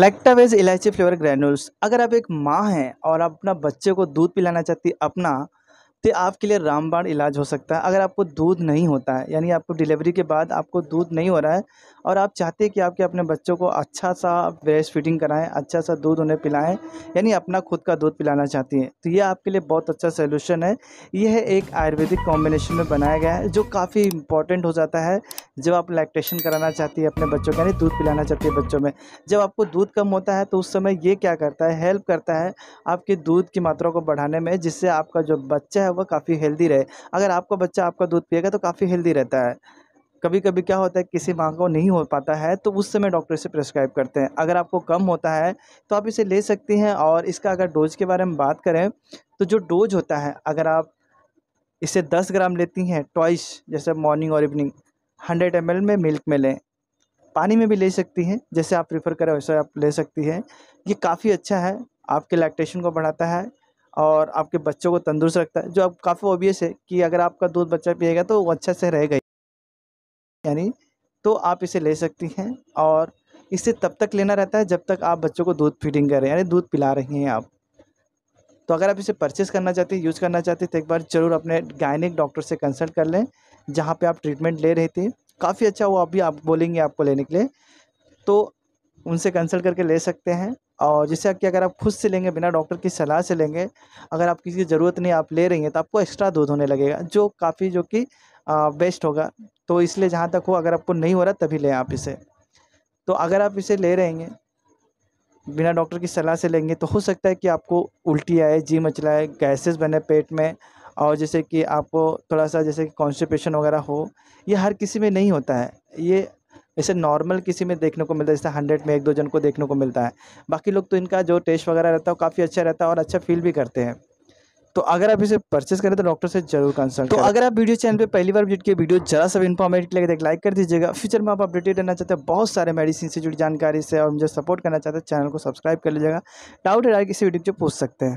लैक्टावेज इलायची flavour granules अगर आप एक माँ हैं और अपना बच्चे को दूध पिलाना चाहती अपना तो आपके लिए रामबाण इलाज हो सकता है अगर आपको दूध नहीं होता है यानी आपको डिलीवरी के बाद आपको दूध नहीं हो रहा है और आप चाहते हैं कि आपके अपने बच्चों को अच्छा सा ब्रेस्ट फीडिंग कराएं अच्छा सा दूध उन्हें पिलाएं यानी अपना खुद का दूध पिलाना चाहती हैं तो ये आपके लिए बहुत अच्छा सोल्यूशन है यह एक आयुर्वेदिक कॉम्बिनेशन में बनाया गया है जो काफ़ी इंपॉर्टेंट हो जाता है जब आप लैक्टेशन कराना चाहती है अपने बच्चों को यानी दूध पिलाना चाहती है बच्चों में जब आपको दूध कम होता है तो उस समय ये क्या करता है हेल्प करता है आपके दूध की मात्रा को बढ़ाने में जिससे आपका जो बच्चा है है वह काफ़ी हेल्दी रहे अगर आपका बच्चा आपका दूध पिएगा तो काफ़ी हेल्दी रहता है कभी कभी क्या होता है किसी माँ को नहीं हो पाता है तो उस समय डॉक्टर से प्रेस्क्राइब करते हैं अगर आपको कम होता है तो आप इसे ले सकती हैं और इसका अगर डोज के बारे में बात करें तो जो डोज होता है अगर आप इसे दस ग्राम लेती हैं टॉइस जैसे मॉर्निंग और इवनिंग हंड्रेड एम में मिल्क में लें पानी में भी ले सकती हैं जैसे आप प्रीफर करें वैसे आप ले सकती हैं ये काफ़ी अच्छा है आपके लैक्टेशन को बढ़ाता है और आपके बच्चों को तंदुरुस्त रखता है जो अब काफ़ी ओबियस है कि अगर आपका दूध बच्चा पिएगा तो वो अच्छा से रहेगा यानी तो आप इसे ले सकती हैं और इसे तब तक लेना रहता है जब तक आप बच्चों को दूध फीडिंग कर रहे हैं यानी दूध पिला रही हैं आप तो अगर आप इसे परचेस करना चाहते हैं यूज़ करना चाहते हैं तो एक बार ज़रूर अपने गायनिक डॉक्टर से कंसल्ट कर लें जहाँ पे आप ट्रीटमेंट ले रहे थे काफ़ी अच्छा वो अभी आप बोलेंगे आपको लेने के लिए तो उनसे कंसल्ट करके ले सकते हैं और जैसे कि अगर आप खुद से लेंगे बिना डॉक्टर की सलाह से लेंगे अगर आप किसी की ज़रूरत नहीं आप ले रही हैं तो आपको एक्स्ट्रा दूध होने लगेगा जो काफ़ी जो कि बेस्ट होगा तो इसलिए जहाँ तक हो अगर आपको नहीं हो रहा तभी लें आप इसे तो अगर आप इसे ले रहेंगे बिना डॉक्टर की सलाह से लेंगे तो हो सकता है कि आपको उल्टी आए जी मचलाए गैसेस बने पेट में और जैसे कि आपको थोड़ा सा जैसे कि कॉन्स्टिपेशन वगैरह हो ये हर किसी में नहीं होता है ये इसे नॉर्मल किसी में देखने को मिलता है जैसे हंड्रेड में एक दो जन को देखने को मिलता है बाकी लोग तो इनका जो टेस्ट वगैरह रहता है वो काफ़ी अच्छा रहता है और अच्छा फील भी करते हैं तो अगर आप इसे परचेस करें तो डॉक्टर से जरूर कंसल्ट तो अगर आप वीडियो चैनल पे पहली बार विजिट किए वीडियो जरा सब इन्फॉर्मेटिव लगे देख लाइक कर दीजिएगा फ्यूचर में आप अपडेटेड रहना चाहते हैं बहुत सारे मेडिसिन से जुड़ी जानकारी से और मुझे सपोर्ट करना चाहते हैं चैनल को सब्सक्राइब कर लीजिएगा डाउट है किसी वीडियो को पूछ सकते हैं